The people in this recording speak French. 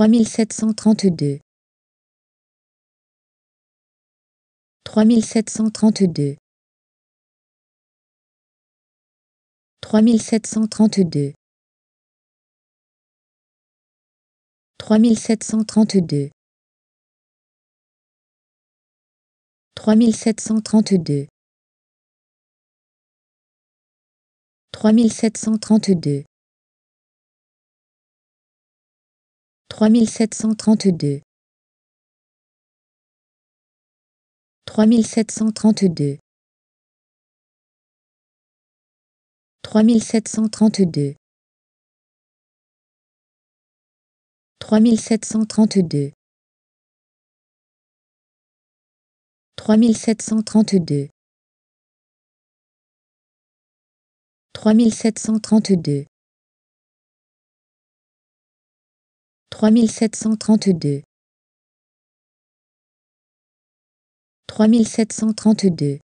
3732 3732 3732 3732 3732 3732 3732 3732 3732 3732 3732 3732 trois mille sept cent trente-deux trois mille sept cent trente-deux.